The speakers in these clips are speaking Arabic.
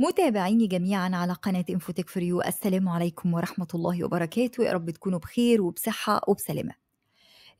متابعيني جميعا على قناة انفوتك فور يو السلام عليكم ورحمة الله وبركاته يا رب تكونوا بخير وبصحة وبسلامة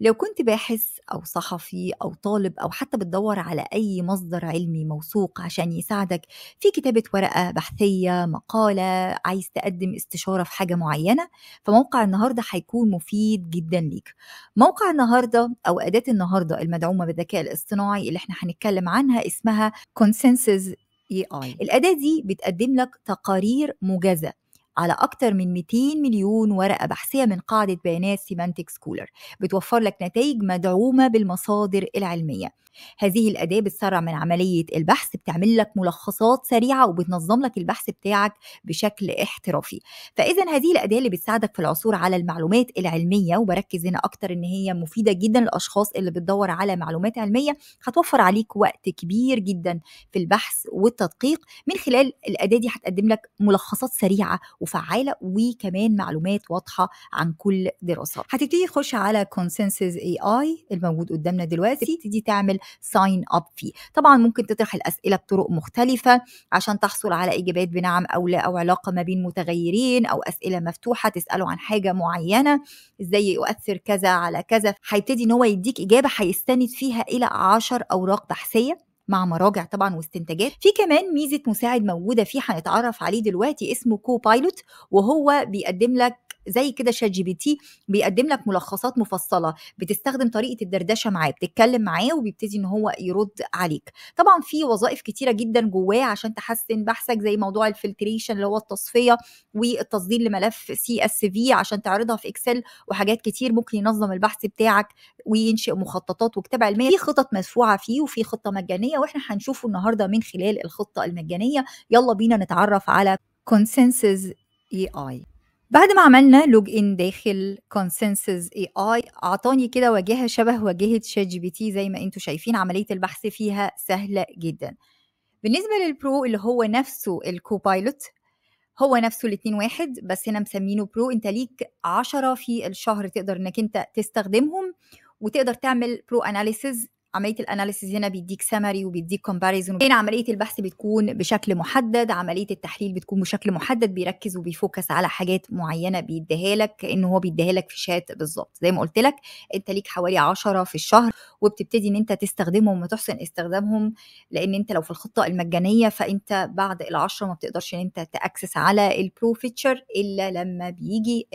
لو كنت باحث أو صحفي أو طالب أو حتى بتدور على أي مصدر علمي موثوق عشان يساعدك في كتابة ورقة بحثية مقالة عايز تقدم استشارة في حاجة معينة فموقع النهاردة هيكون مفيد جدا ليك موقع النهاردة أو أداة النهاردة المدعومة بالذكاء الاصطناعي اللي احنا هنتكلم عنها اسمها Consensus AI الاداه دي بتقدم لك تقارير موجزه على أكثر من 200 مليون ورقة بحثية من قاعدة بيانات سيمانتيك سكولر بتوفر لك نتائج مدعومة بالمصادر العلمية هذه الأداة بتسرع من عملية البحث بتعمل لك ملخصات سريعة وبتنظم لك البحث بتاعك بشكل احترافي فإذا هذه الأداة اللي بتساعدك في العثور على المعلومات العلمية وبركز هنا أكتر إن هي مفيدة جدا للأشخاص اللي بتدور على معلومات علمية هتوفر عليك وقت كبير جدا في البحث والتدقيق من خلال الأداة دي هتقدم لك ملخصات سريعة وفعاله وكمان معلومات واضحه عن كل دراسات هتبتدي تخش على كونسنسس اي اي الموجود قدامنا دلوقتي تبتدي تعمل ساين اب فيه طبعا ممكن تطرح الاسئله بطرق مختلفه عشان تحصل على اجابات بنعم او لا او علاقه ما بين متغيرين او اسئله مفتوحه تساله عن حاجه معينه ازاي يؤثر كذا على كذا هيبتدي ان هو يديك اجابه هيستند فيها الى 10 اوراق بحثيه مع مراجع طبعا واستنتاجات في كمان ميزه مساعد موجوده فيه هنتعرف عليه دلوقتي اسمه كوبايلوت وهو بيقدم لك زي كده شات جي بي تي بيقدم لك ملخصات مفصله بتستخدم طريقه الدردشه معاه بتتكلم معاه وبيبتدي ان هو يرد عليك طبعا في وظائف كتيره جدا جواه عشان تحسن بحثك زي موضوع الفلتريشن اللي هو التصفيه والتصدير لملف سي اس في عشان تعرضها في اكسل وحاجات كتير ممكن ينظم البحث بتاعك وينشئ مخططات وكتاب علميه في خطط مدفوعه فيه وفي خطه مجانيه واحنا هنشوفه النهارده من خلال الخطه المجانيه يلا بينا نتعرف على كونسنسز اي اي بعد ما عملنا لوج ان داخل كونسنسز اي اي اعطاني كده واجهه شبه واجهه شات جي بي تي زي ما انتم شايفين عمليه البحث فيها سهله جدا بالنسبه للبرو اللي هو نفسه الكوبايلوت هو نفسه الاثنين واحد بس هنا مسمينه برو انت ليك عشرة في الشهر تقدر انك انت تستخدمهم وتقدر تعمل برو اناليسز عمليه الاناليسيز هنا بيديك سمري وبيديك كومباريزون هنا عمليه البحث بتكون بشكل محدد عمليه التحليل بتكون بشكل محدد بيركز وبيفوكس على حاجات معينه بيديها لك كان هو بيديها لك في شات بالظبط زي ما قلت لك انت ليك حوالي 10 في الشهر وبتبتدي ان انت تستخدمهم وتحسن استخدامهم لان انت لو في الخطه المجانيه فانت بعد ال10 ما بتقدرش ان انت تاكسس على البرو فيتشر الا لما بيجي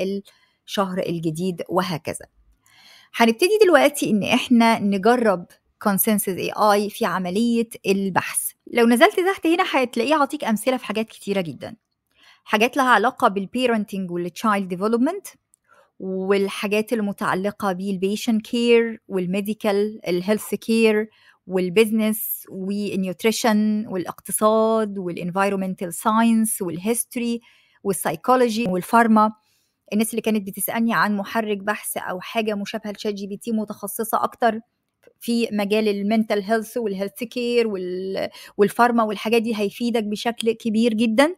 الشهر الجديد وهكذا هنبتدي دلوقتي ان احنا نجرب كونسنسس اي اي في عمليه البحث لو نزلت تحت هنا هتلاقيه عطيك امثله في حاجات كتيره جدا حاجات لها علاقه بالبيرنتنج والتشايلد ديفلوبمنت والحاجات المتعلقه بالبيشن كير والميديكال الهيلث كير والبزنس والنيوتريشن والاقتصاد والانفايرومنتال ساينس والهيستوري والسايكولوجي والفارما الناس اللي كانت بتسالني عن محرك بحث او حاجه مشابهه لشات جي بي تي متخصصه اكتر في مجال المنتل هيلث والهيلث كير والفارما والحاجات دي هيفيدك بشكل كبير جدا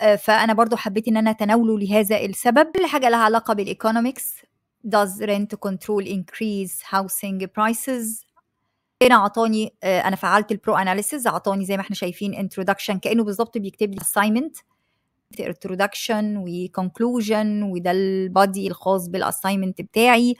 آه، فانا برضو حبيت ان انا اتناوله لهذا السبب كل حاجه لها علاقه بالايكونومكس does rent control increase housing prices هنا عطاني آه، انا فعلت البرو اناليسز عطاني زي ما احنا شايفين انترودكشن كانه بالظبط بيكتب لي assignment introduction وconclusion وده البادي الخاص بالاساينمنت بتاعي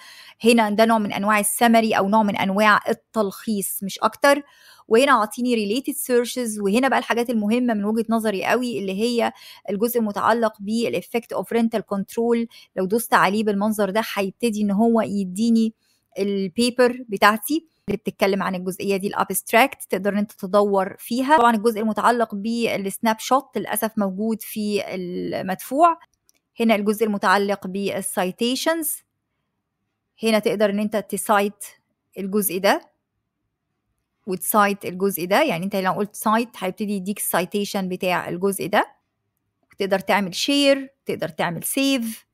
هنا ده نوع من انواع السمري او نوع من انواع التلخيص مش اكتر وهنا عطيني ريليتد سيرشز وهنا بقى الحاجات المهمه من وجهه نظري قوي اللي هي الجزء المتعلق بالافكت اوف rental كنترول لو دوست عليه بالمنظر ده هيبتدي ان هو يديني البيبر بتاعتي اللي بتتكلم عن الجزئيه دي الابستراكت تقدر انت تدور فيها طبعا الجزء المتعلق بالسناب شوت للاسف موجود في المدفوع هنا الجزء المتعلق بالسايتيشنز هنا تقدر ان انت تسايت الجزء ده وتسايت الجزء ده يعني انت لو قلت سايت هيبتدي يديك السايتيشن بتاع الجزء ده تقدر تعمل شير تقدر تعمل سيف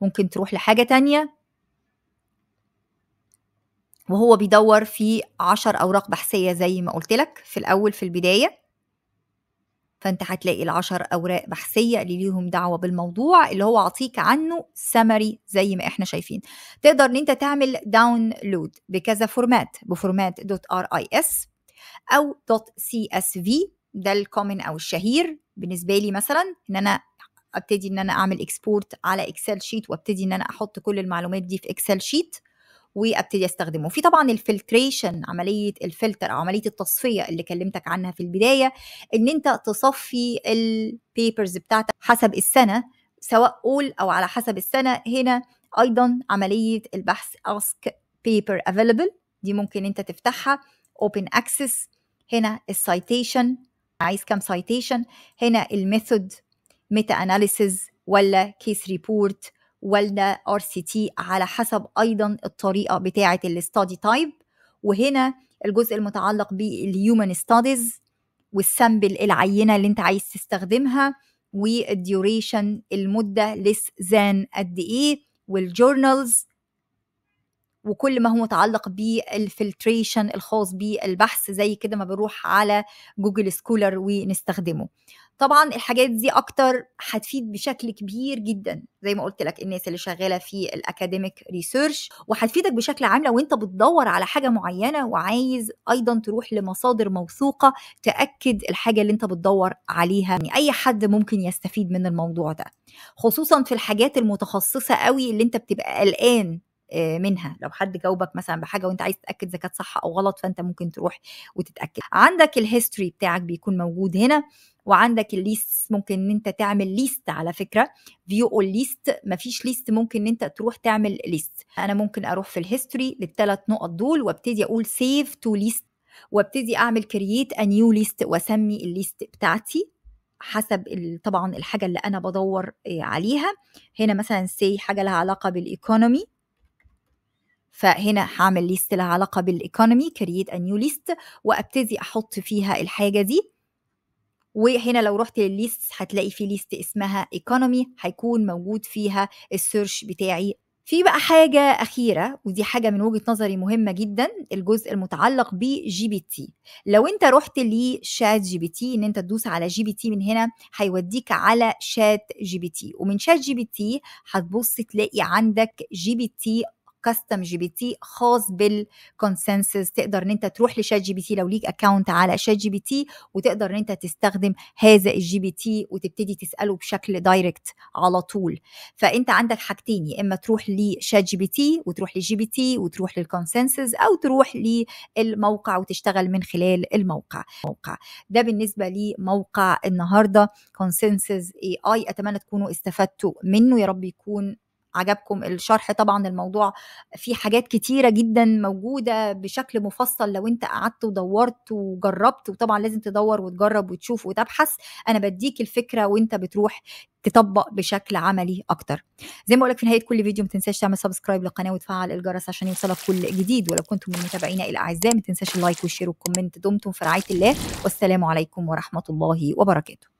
ممكن تروح لحاجة تانية وهو بيدور في عشر أوراق بحثية زي ما قلت لك في الأول في البداية فأنت هتلاقي العشر أوراق بحثية اللي ليهم دعوة بالموضوع اللي هو عطيك عنه سمري زي ما احنا شايفين تقدر ان انت تعمل داونلود بكذا فورمات بفورمات دوت ار اس او دوت سي اس في ده الكومن او الشهير بالنسبه لي مثلا ان انا ابتدي ان انا اعمل اكسبورت على اكسل شيت وابتدي ان انا احط كل المعلومات دي في اكسل شيت وابتدي استخدمه في طبعا الفلتريشن عمليه الفلتر او عمليه التصفيه اللي كلمتك عنها في البدايه ان انت تصفي البيبرز بتاعتك حسب السنه سواء اول او على حسب السنه هنا ايضا عمليه البحث ask paper available دي ممكن انت تفتحها open access هنا السيتيشن عايز كام سيتيشن هنا الميثود ميتا اناليسز ولا كيس ريبورت ولا ار سي تي على حسب ايضا الطريقه بتاعه الاستادي تايب وهنا الجزء المتعلق بالهيومن ستاديز والسامبل العينه اللي انت عايز تستخدمها والديوريشن المده زان قد ايه والجورنالز وكل ما هو متعلق بالفلتريشن الخاص بالبحث زي كده ما بروح على جوجل سكولر ونستخدمه طبعا الحاجات دي اكتر هتفيد بشكل كبير جدا زي ما قلت لك الناس اللي شغاله في الاكاديميك ريسيرش وهتفيدك بشكل عام لو انت بتدور على حاجه معينه وعايز ايضا تروح لمصادر موثوقه تاكد الحاجه اللي انت بتدور عليها يعني اي حد ممكن يستفيد من الموضوع ده خصوصا في الحاجات المتخصصه قوي اللي انت بتبقى قلقان آه، منها لو حد جاوبك مثلا بحاجه وانت عايز تتاكد اذا كانت صح او غلط فانت ممكن تروح وتتاكد عندك الهيستوري بتاعك بيكون موجود هنا وعندك الليست ممكن ان انت تعمل ليست على فكره فيو اول ليست مفيش ليست ممكن ان انت تروح تعمل ليست انا ممكن اروح في الهيستوري للثلاث نقط دول وابتدي اقول سيف تو ليست وابتدي اعمل كرييت ا نيو ليست واسمي الليست بتاعتي حسب طبعا الحاجه اللي انا بدور آه، عليها هنا مثلا سي حاجه لها علاقه بالايكونومي فهنا هعمل ليست لها علاقة بالإيكونومي كرييت نيو ليست وأبتدي أحط فيها الحاجة دي وهنا لو رحت للليست هتلاقي في ليست اسمها ايكونومي هيكون موجود فيها السيرش بتاعي في بقى حاجة أخيرة ودي حاجة من وجهة نظري مهمة جدا الجزء المتعلق بجي بي تي لو أنت رحت لشات جي بي تي إن أنت تدوس على جي بي تي من هنا هيوديك على شات جي بي تي ومن شات جي بي تي هتبص تلاقي عندك جي بي تي كاستم جي بي تي خاص بالكونسنسس تقدر ان انت تروح لشات جي بي تي لو ليك اكونت على شات جي بي تي وتقدر ان انت تستخدم هذا الجي بي تي وتبتدي تساله بشكل دايركت على طول فانت عندك حاجتين يا اما تروح لشات جي بي تي وتروح للجي بي تي وتروح للكونسنسس او تروح للموقع وتشتغل من خلال الموقع موقع ده بالنسبه لموقع النهارده كونسنسس اي اي اتمنى تكونوا استفدتوا منه يا رب يكون عجبكم الشرح طبعا الموضوع في حاجات كتيرة جدا موجودة بشكل مفصل لو انت قعدت ودورت وجربت وطبعا لازم تدور وتجرب وتشوف وتبحث انا بديك الفكرة وانت بتروح تطبق بشكل عملي اكتر زي ما لك في نهايه كل فيديو ما تنساش تعمل سبسكرايب للقناه وتفعل الجرس عشان يوصلك كل جديد ولو كنتم من متابعينا الاعزاء ما تنساش اللايك والشير والكومنت دمتم في رعايه الله والسلام عليكم ورحمه الله وبركاته